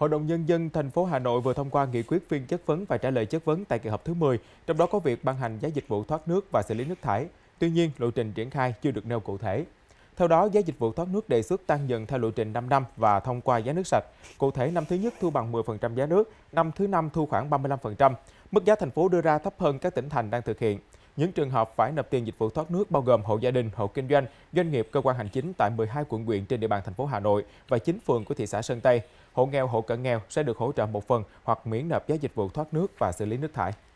Hội đồng Nhân dân thành phố Hà Nội vừa thông qua nghị quyết phiên chất vấn và trả lời chất vấn tại kỳ họp thứ 10, trong đó có việc ban hành giá dịch vụ thoát nước và xử lý nước thải. Tuy nhiên, lộ trình triển khai chưa được nêu cụ thể. Theo đó, giá dịch vụ thoát nước đề xuất tăng dần theo lộ trình 5 năm và thông qua giá nước sạch. Cụ thể, năm thứ nhất thu bằng 10% giá nước, năm thứ năm thu khoảng 35%. Mức giá thành phố đưa ra thấp hơn các tỉnh thành đang thực hiện. Những trường hợp phải nộp tiền dịch vụ thoát nước bao gồm hộ gia đình, hộ kinh doanh, doanh nghiệp, cơ quan hành chính tại 12 quận huyện trên địa bàn thành phố Hà Nội và 9 phường của thị xã Sơn Tây. Hộ nghèo, hộ cận nghèo sẽ được hỗ trợ một phần hoặc miễn nộp giá dịch vụ thoát nước và xử lý nước thải.